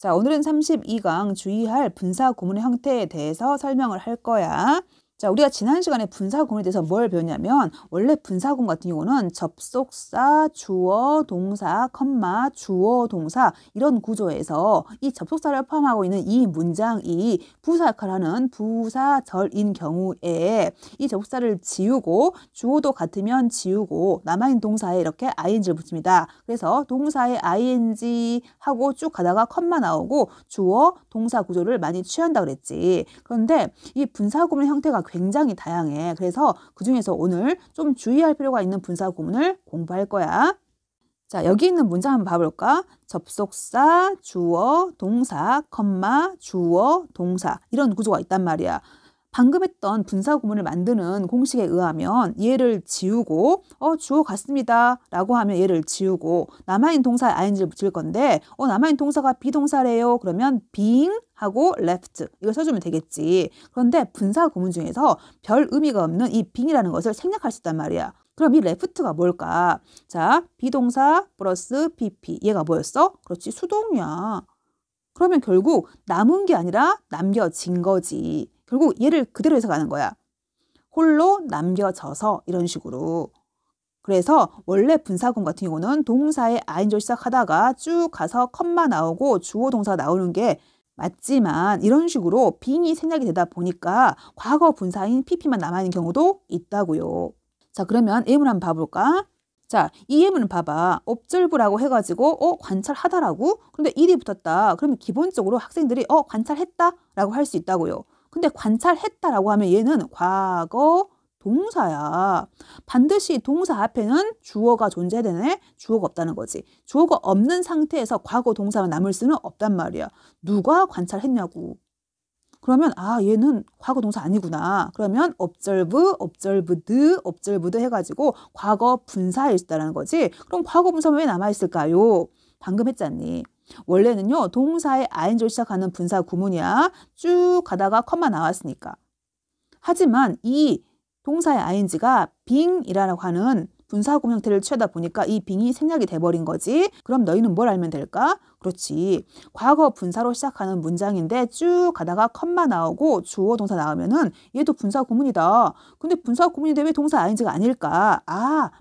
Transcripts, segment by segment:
자, 오늘은 32강 주의할 분사 구문의 형태에 대해서 설명을 할 거야. 자, 우리가 지난 시간에 분사구문에 대해서 뭘 배웠냐면 원래 분사구문 같은 경우는 접속사, 주어, 동사, 컴마, 주어, 동사 이런 구조에서 이 접속사를 포함하고 있는 이 문장이 부사 역할을 하는 부사절인 경우에 이 접속사를 지우고 주어도 같으면 지우고 남아있는 동사에 이렇게 ing를 붙입니다. 그래서 동사에 ing 하고 쭉 가다가 컴마 나오고 주어, 동사 구조를 많이 취한다 고 그랬지. 그런데 이 분사구문 형태가 굉장히 다양해. 그래서 그중에서 오늘 좀 주의할 필요가 있는 분사 구문을 공부할 거야. 자, 여기 있는 문장 한번 봐볼까? 접속사, 주어, 동사, 컴마, 주어, 동사 이런 구조가 있단 말이야. 방금 했던 분사 구문을 만드는 공식에 의하면 얘를 지우고 어 주어 같습니다 라고 하면 얘를 지우고 남아있는 동사에 ing를 붙일 건데 어 남아있는 동사가 비동사래요 그러면 being 하고 left 이걸 써주면 되겠지 그런데 분사 구문 중에서 별 의미가 없는 이 being이라는 것을 생략할 수 있단 말이야 그럼 이 left가 뭘까 자 비동사 플러스 pp 얘가 뭐였어? 그렇지 수동이야 그러면 결국 남은 게 아니라 남겨진 거지 결국 얘를 그대로 해석하는 거야. 홀로 남겨져서 이런 식으로. 그래서 원래 분사군 같은 경우는 동사의 아인절 시작하다가 쭉 가서 컴마 나오고 주어 동사 나오는 게 맞지만 이런 식으로 빙이 생략이 되다 보니까 과거 분사인 pp만 남아있는 경우도 있다고요. 자 그러면 예문 한번 봐볼까? 자, 이 예문은 봐봐. 옵절부라고 해가지고 어 관찰하다라고? 근데 일이 붙었다. 그러면 기본적으로 학생들이 어 관찰했다라고 할 수 있다고요. 근데 관찰했다라고 하면 얘는 과거 동사야. 반드시 동사 앞에는 주어가 존재되네. 주어가 없다는 거지. 주어가 없는 상태에서 과거 동사만 남을 수는 없단 말이야. 누가 관찰했냐고. 그러면 아 얘는 과거 동사 아니구나. 그러면 observe, observed, observed 해가지고 과거 분사일 수다는 거지. 그럼 과거 분사만 왜 남아있을까요? 방금 했잖니. 원래는요 동사에 ing로 시작하는 분사 구문이야 쭉 가다가 컴마 나왔으니까. 하지만 이 동사의 ing가 빙이라고 하는 분사구문 형태를 취하다 보니까 이 빙이 생략이 돼버린 거지. 그럼 너희는 뭘 알면 될까? 그렇지. 과거 분사로 시작하는 문장인데 쭉 가다가 컴마 나오고 주어 동사 나오면은 얘도 분사구문이다. 근데 분사구문인데 왜 동사 ing가 아닐까? 아,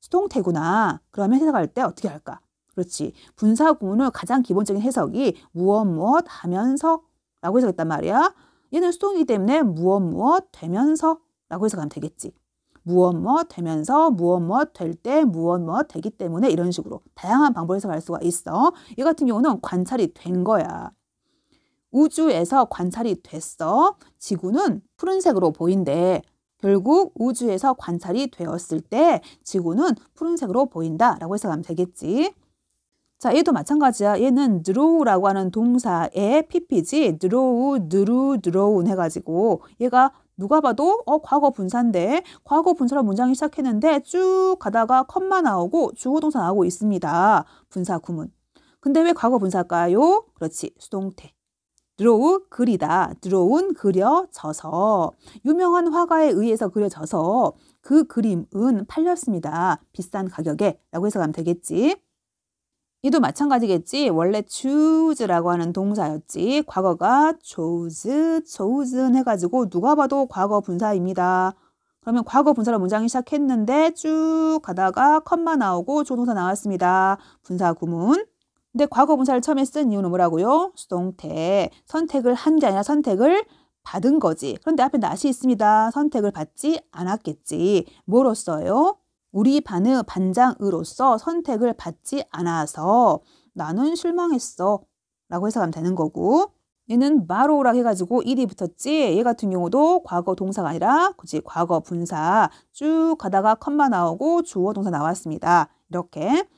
수동태구나. 그러면 생각할때 어떻게 할까? 그렇지. 분사 구문을 가장 기본적인 해석이 무엇 무엇 하면서 라고 해석했단 말이야. 얘는 수동이기 때문에 무엇 무엇 되면서 라고 해석하면 되겠지. 무엇 무엇 되면서 무엇 무엇 될 때 무엇 무엇 되기 때문에 이런 식으로 다양한 방법에서갈 수가 있어. 이 같은 경우는 관찰이 된 거야. 우주에서 관찰이 됐어. 지구는 푸른색으로 보인대. 결국 우주에서 관찰이 되었을 때 지구는 푸른색으로 보인다 라고 해석하면 되겠지. 자, 얘도 마찬가지야. 얘는 draw라고 하는 동사의 pp지 draw, drew, drawn 해가지고 얘가 누가 봐도 어 과거 분사인데 과거 분사로 문장이 시작했는데 쭉 가다가 컴마 나오고 주어동사 나오고 있습니다. 분사 구문. 근데 왜 과거 분사일까요? 그렇지. 수동태. draw 그리다. drawn 그려져서 유명한 화가에 의해서 그려져서 그 그림은 팔렸습니다. 비싼 가격에 라고 해석하면 되겠지. 이도 마찬가지겠지. 원래 choose라고 하는 동사였지. 과거가 chose, chosen 해가지고 누가 봐도 과거 분사입니다. 그러면 과거 분사로 문장이 시작했는데 쭉 가다가 컴마 나오고 조동사 나왔습니다. 분사 구문. 근데 과거 분사를 처음에 쓴 이유는 뭐라고요? 수동태. 선택을 한 게 아니라 선택을 받은 거지. 그런데 앞에 낫이 있습니다. 선택을 받지 않았겠지. 뭐로써요? 우리 반의 반장으로서 선택을 받지 않아서 나는 실망했어 라고 해석하면 되는 거고 얘는 바로라 해가지고 일이 붙었지 얘 같은 경우도 과거 동사가 아니라 그지 과거 분사 쭉 가다가 컴마 나오고 주어 동사 나왔습니다. 이렇게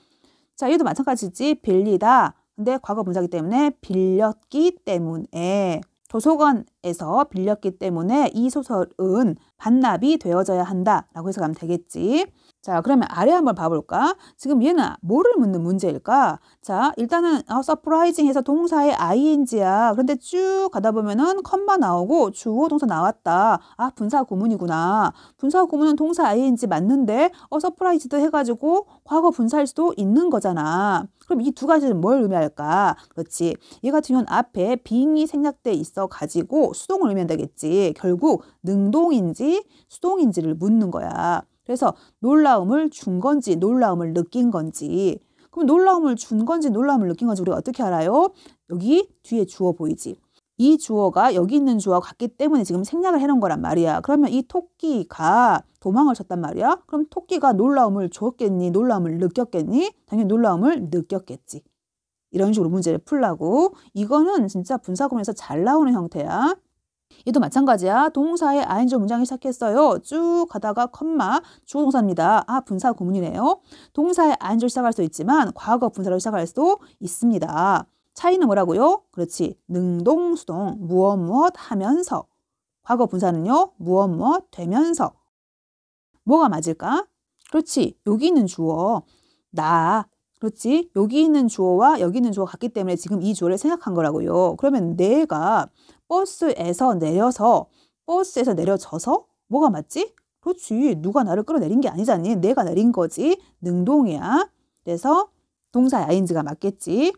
자 얘도 마찬가지지 빌리다 근데 과거 분사기 때문에 빌렸기 때문에 도서관에서 빌렸기 때문에 이 소설은 반납이 되어져야 한다라고 해석하면 되겠지. 자, 그러면 아래 한번 봐볼까? 지금 얘는 뭐를 묻는 문제일까? 자, 일단은 어, 서프라이징해서 동사의 ing야. 그런데 쭉 가다 보면은 컴마 나오고 주어 동사 나왔다. 아, 분사 구문이구나. 분사 구문은 동사 ing 맞는데 어서프라이즈도 해가지고 과거 분사일 수도 있는 거잖아. 그럼 이 두 가지는 뭘 의미할까? 그렇지. 얘 같은 경우는 앞에 빙이 생략돼 있어 가지고 수동을 의미한다겠지. 결국 능동인지 수동인지를 묻는 거야. 그래서 놀라움을 준 건지 놀라움을 느낀 건지 그럼 놀라움을 준 건지 놀라움을 느낀 건지 우리가 어떻게 알아요? 여기 뒤에 주어 보이지. 이 주어가 여기 있는 주어와 같기 때문에 지금 생략을 해놓은 거란 말이야. 그러면 이 토끼가 도망을 쳤단 말이야. 그럼 토끼가 놀라움을 줬겠니? 놀라움을 느꼈겠니? 당연히 놀라움을 느꼈겠지. 이런 식으로 문제를 풀라고. 이거는 진짜 분사구문에서 잘 나오는 형태야. 얘도 마찬가지야. 동사의 ing 문장이 시작했어요. 쭉 가다가 컴마 주어동사입니다. 아 분사 구문이네요. 동사의 ing 시작할 수 있지만 과거 분사로 시작할 수도 있습니다. 차이는 뭐라고요? 그렇지. 능동, 수동, 무엇, 무엇 하면서. 과거 분사는요. 무엇, 무엇 되면서. 뭐가 맞을까? 그렇지. 여기 있는 주어. 나. 그렇지. 여기 있는 주어와 여기 있는 주어 같기 때문에 지금 이 주어를 생각한 거라고요. 그러면 내가 버스에서 내려서, 버스에서 내려져서 뭐가 맞지? 그렇지. 누가 나를 끌어내린 게 아니잖니. 내가 내린 거지. 능동이야. 그래서 동사 야인즈가 맞겠지.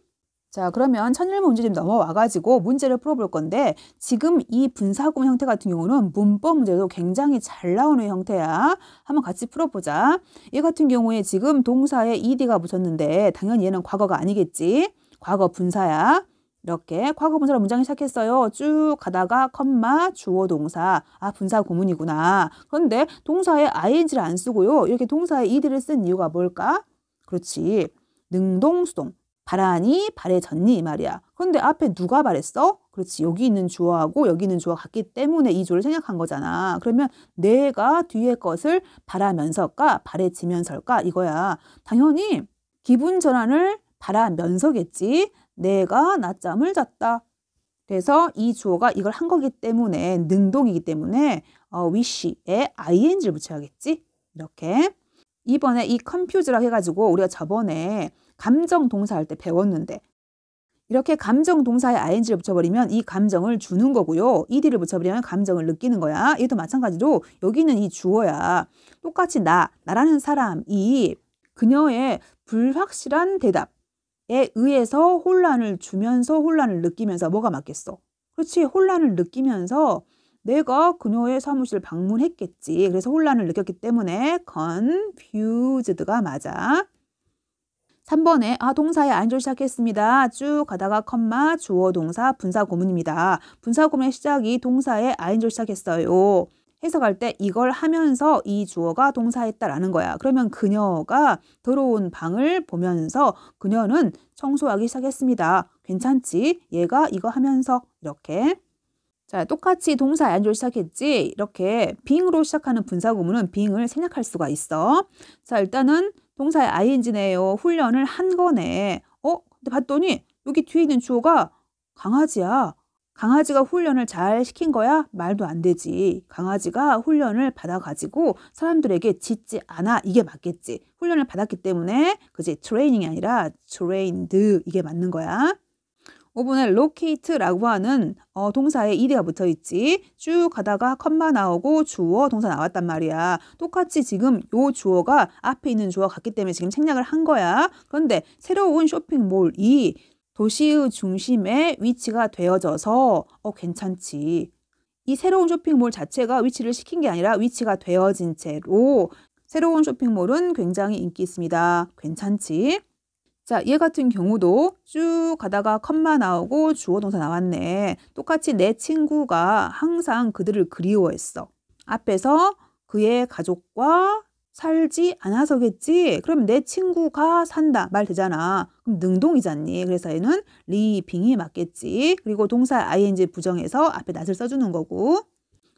자, 그러면 천일문 문제좀 넘어와가지고 문제를 풀어볼 건데 지금 이 분사구 형태 같은 경우는 문법 문제도 굉장히 잘 나오는 형태야. 한번 같이 풀어보자. 얘 같은 경우에 지금 동사에 ed가 붙었는데 당연히 얘는 과거가 아니겠지. 과거 분사야. 이렇게 과거 분사로 문장이 시작했어요. 쭉 가다가 컴마 주어 동사 아 분사 고문이구나. 그런데 동사에 ing를 안 쓰고요. 이렇게 동사에 ed를 쓴 이유가 뭘까? 그렇지. 능동 수동 바라니 바래졌니 이 말이야. 근데 앞에 누가 바랬어? 그렇지 여기 있는 주어하고 여기 있는 주어 같기 때문에 이 조를 생각한 거잖아. 그러면 내가 뒤에 것을 바라면서까 바래지면서일까 이거야. 당연히 기분 전환을 바라면서겠지. 내가 낮잠을 잤다. 그래서 이 주어가 이걸 한 거기 때문에 능동이기 때문에 어, wish에 ing를 붙여야겠지. 이렇게 이번에 이 confuse라고 해가지고 우리가 저번에 감정 동사할 때 배웠는데 이렇게 감정 동사에 ing를 붙여버리면 이 감정을 주는 거고요. ed를 붙여버리면 감정을 느끼는 거야. 얘도 마찬가지로 여기는 이 주어야 똑같이 나, 나라는 사람이 그녀의 불확실한 대답에 의해서 혼란을 주면서 혼란을 느끼면서 뭐가 맞겠어? 그렇지, 혼란을 느끼면서 내가 그녀의 사무실 방문했겠지. 그래서 혼란을 느꼈기 때문에 confused가 맞아. 3번에 아 동사의 안줄 시작했습니다. 쭉 가다가 컴마 주어 동사 분사 고문입니다. 분사 고문의 시작이 동사의 안인줄 시작했어요. 해석할 때 이걸 하면서 이 주어가 동사했다라는 거야. 그러면 그녀가 들어온 방을 보면서 그녀는 청소하기 시작했습니다. 괜찮지? 얘가 이거 하면서 이렇게 자, 똑같이 동사 안조 시작했지? 이렇게 빙으로 시작하는 분사 고문은 빙을 생략할 수가 있어. 자, 일단은 동사의 ing네요. 훈련을 한 거네. 어? 근데 봤더니 여기 뒤에 있는 주어가 강아지야. 강아지가 훈련을 잘 시킨 거야? 말도 안 되지. 강아지가 훈련을 받아가지고 사람들에게 짖지 않아. 이게 맞겠지. 훈련을 받았기 때문에 그지 트레이닝이 아니라 트레인드 이게 맞는 거야. 5번에 locate라고 하는 어, 동사에 이디가 붙어 있지. 쭉 가다가 컴마 나오고 주어 동사 나왔단 말이야. 똑같이 지금 요 주어가 앞에 있는 주어 같기 때문에 지금 생략을 한 거야. 그런데 새로운 쇼핑몰이 도시의 중심에 위치가 되어져서 어 괜찮지. 이 새로운 쇼핑몰 자체가 위치를 시킨 게 아니라 위치가 되어진 채로 새로운 쇼핑몰은 굉장히 인기 있습니다. 괜찮지? 자, 얘 같은 경우도 쭉 가다가 컴마 나오고 주어 동사 나왔네. 똑같이 내 친구가 항상 그들을 그리워했어. 앞에서 그의 가족과 살지 않아서겠지. 그럼 내 친구가 산다 말 되잖아. 그럼 능동이잖니. 그래서 얘는 리빙이 맞겠지. 그리고 동사 ing 부정해서 앞에 낫을 써주는 거고.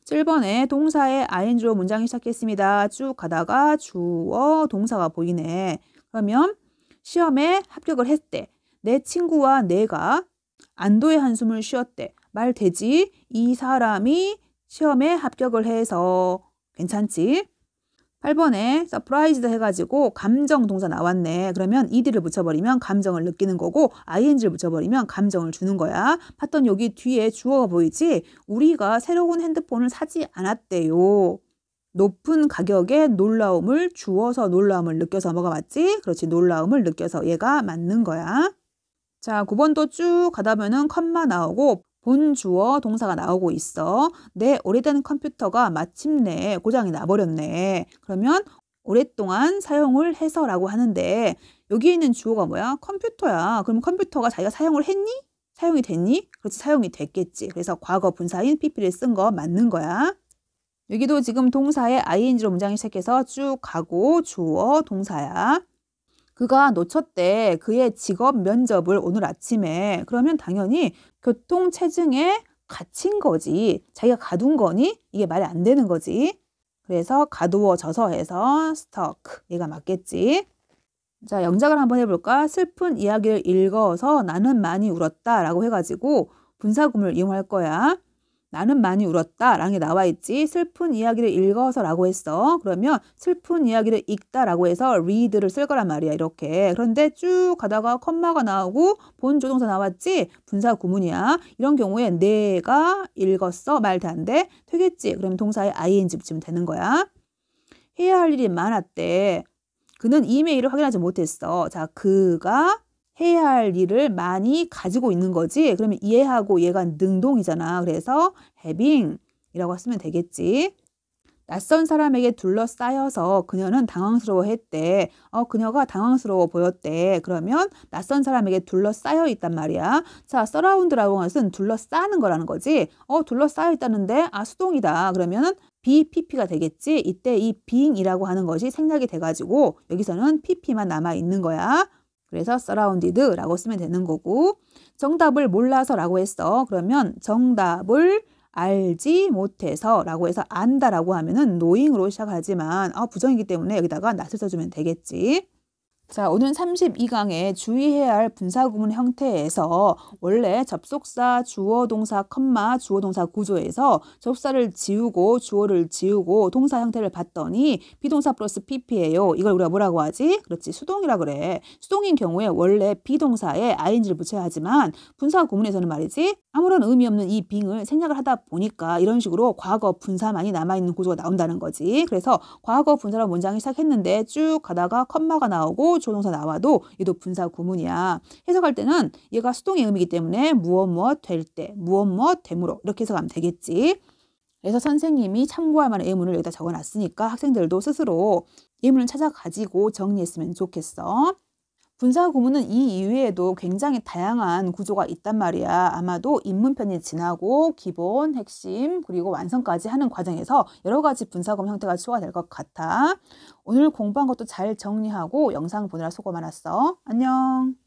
7번에 동사의 ing로 문장이 시작했습니다. 쭉 가다가 주어 동사가 보이네. 그러면 시험에 합격을 했대. 내 친구와 내가 안도의 한숨을 쉬었대. 말 되지? 이 사람이 시험에 합격을 해서 괜찮지? 8번에 서프라이즈드 해가지고 감정 동사 나왔네. 그러면 이디를 붙여버리면 감정을 느끼는 거고 ing를 붙여버리면 감정을 주는 거야. 봤던 여기 뒤에 주어가 보이지? 우리가 새로운 핸드폰을 사지 않았대요. 높은 가격에 놀라움을 주어서 놀라움을 느껴서 먹어봤지 그렇지 놀라움을 느껴서 얘가 맞는 거야. 자 9번 도쭉가다보면 컴마 나오고 본 주어 동사가 나오고 있어. 내 오래된 컴퓨터가 마침내 고장이 나버렸네. 그러면 오랫동안 사용을 해서라고 하는데 여기 있는 주어가 뭐야? 컴퓨터야. 그럼 컴퓨터가 자기가 사용을 했니? 사용이 됐니? 그렇지 사용이 됐겠지. 그래서 과거 분사인 pp를 쓴 거 맞는 거야. 여기도 지금 동사에 ing로 문장이 시작해서 쭉 가고 주어 동사야. 그가 놓쳤대 그의 직업 면접을 오늘 아침에 그러면 당연히 교통체증에 갇힌 거지. 자기가 가둔 거니 이게 말이 안 되는 거지. 그래서 가두어져서 해서 stuck 얘가 맞겠지. 자 영작을 한번 해볼까? 슬픈 이야기를 읽어서 나는 많이 울었다 라고 해가지고 분사구문을 이용할 거야. 나는 많이 울었다 라는 게 나와 있지 슬픈 이야기를 읽어서 라고 했어. 그러면 슬픈 이야기를 읽다 라고 해서 read를 쓸 거란 말이야 이렇게. 그런데 쭉 가다가 컴마가 나오고 본 조동사 나왔지 분사 구문이야. 이런 경우에 내가 읽었어 말대안돼 되겠지. 그럼 동사에 ing 붙이면 되는 거야. 해야 할 일이 많았대. 그는 이메일을 확인하지 못했어. 자, 그가 해야 할 일을 많이 가지고 있는 거지. 그러면 이해하고 얘가 능동이잖아. 그래서 having 이라고 쓰면 되겠지. 낯선 사람에게 둘러싸여서 그녀는 당황스러워했대. 어, 그녀가 당황스러워 보였대. 그러면 낯선 사람에게 둘러싸여 있단 말이야. 자, 서라운드라고 하는 둘러싸는 거라는 거지. 어, 둘러싸여 있다는데 아 수동이다. 그러면은 BPP가 되겠지. 이때 이 being이라고 하는 것이 생략이 돼가지고 여기서는 PP만 남아 있는 거야. 그래서 surrounded라고 쓰면 되는 거고 정답을 몰라서라고 했어. 그러면 정답을 알지 못해서라고 해서 안다라고 하면은 knowing으로 시작하지만 아, 부정이기 때문에 여기다가 not을 써주면 되겠지. 자, 오늘 32강에 주의해야 할 분사구문 형태에서 원래 접속사, 주어, 동사, 컴마, 주어, 동사 구조에서 접사를 지우고 주어를 지우고 동사 형태를 봤더니 비동사 플러스 PP예요. 이걸 우리가 뭐라고 하지? 그렇지, 수동이라 그래. 수동인 경우에 원래 비동사에 ing를 붙여야 하지만 분사구문에서는 말이지 아무런 의미 없는 이 빙을 생략을 하다 보니까 이런 식으로 과거 분사만이 남아있는 구조가 나온다는 거지. 그래서 과거 분사로 문장을 시작했는데 쭉 가다가 컴마가 나오고 조동사 나와도 얘도 분사 구문이야. 해석할 때는 얘가 수동의 의미이기 때문에 무엇 무엇 될 때, 무엇 무엇 됨으로 이렇게 해석하면 되겠지. 그래서 선생님이 참고할 만한 예문을 여기다 적어놨으니까 학생들도 스스로 예문을 찾아가지고 정리했으면 좋겠어. 군사고문은 이 이외에도 굉장히 다양한 구조가 있단 말이야. 아마도 입문편이 지나고 기본, 핵심, 그리고 완성까지 하는 과정에서 여러 가지 분사검 형태가 추가될 것 같아. 오늘 공부한 것도 잘 정리하고 영상 보느라 수고 많았어. 안녕.